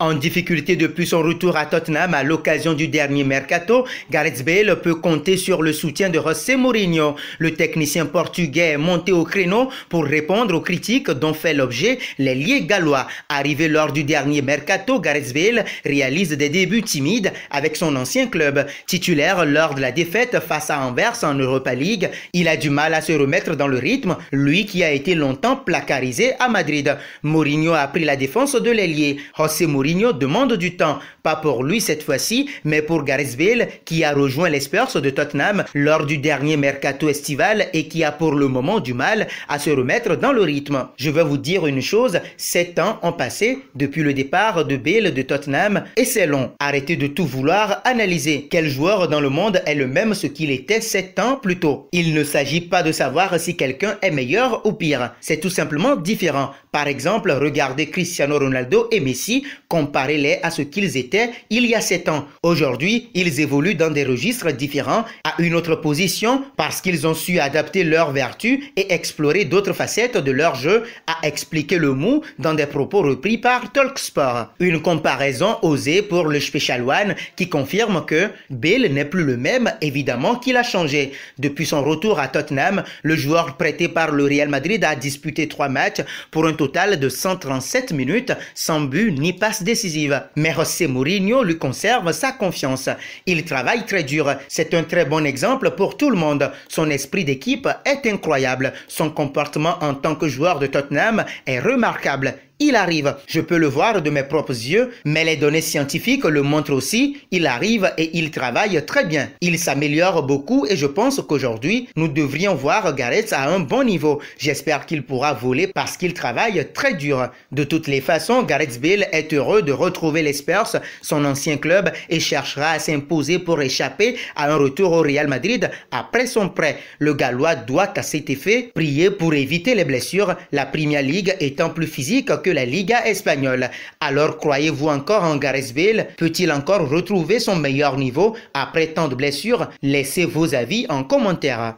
en difficulté depuis son retour à Tottenham à l'occasion du dernier mercato, Gareth Bale peut compter sur le soutien de José Mourinho. Le technicien portugais monté au créneau pour répondre aux critiques dont fait l'objet l'ailier gallois. Arrivé lors du dernier mercato, Gareth Bale réalise des débuts timides avec son ancien club. Titulaire lors de la défaite face à Anvers en Europa League, il a du mal à se remettre dans le rythme, lui qui a été longtemps placarisé à Madrid. Mourinho a pris la défense de l'ailier. José Mourinho demande du temps, pas pour lui cette fois-ci, mais pour Gareth Bale qui a rejoint les Spurs de Tottenham lors du dernier mercato estival et qui a pour le moment du mal à se remettre dans le rythme. Je veux vous dire une chose, 7 ans ont passé depuis le départ de Bale de Tottenham et c'est long. Arrêtez de tout vouloir analyser. Quel joueur dans le monde est le même ce qu'il était 7 ans plus tôt Il ne s'agit pas de savoir si quelqu'un est meilleur ou pire. C'est tout simplement différent. Par exemple, regardez Cristiano Ronaldo et Messi comparer les à ce qu'ils étaient il y a sept ans. Aujourd'hui, ils évoluent dans des registres différents à une autre position parce qu'ils ont su adapter leurs vertus et explorer d'autres facettes de leur jeu, a expliqué le mou dans des propos repris par Talksport. Une comparaison osée pour le Special One qui confirme que Bill n'est plus le même, évidemment qu'il a changé. Depuis son retour à Tottenham, le joueur prêté par le Real Madrid a disputé trois matchs pour un total de 137 minutes sans but ni passe décisive. Mais José Mourinho lui conserve sa confiance. Il travaille très dur. C'est un très bon exemple pour tout le monde. Son esprit d'équipe est incroyable. Son comportement en tant que joueur de Tottenham est remarquable il arrive. Je peux le voir de mes propres yeux, mais les données scientifiques le montrent aussi. Il arrive et il travaille très bien. Il s'améliore beaucoup et je pense qu'aujourd'hui, nous devrions voir Gareth à un bon niveau. J'espère qu'il pourra voler parce qu'il travaille très dur. De toutes les façons, Gareth Bale est heureux de retrouver les Spurs, son ancien club, et cherchera à s'imposer pour échapper à un retour au Real Madrid après son prêt. Le Gallois doit à cet effet prier pour éviter les blessures, la Premier League étant plus physique que la Liga espagnole. Alors croyez-vous encore en Gareth Bale Peut-il encore retrouver son meilleur niveau après tant de blessures Laissez vos avis en commentaire.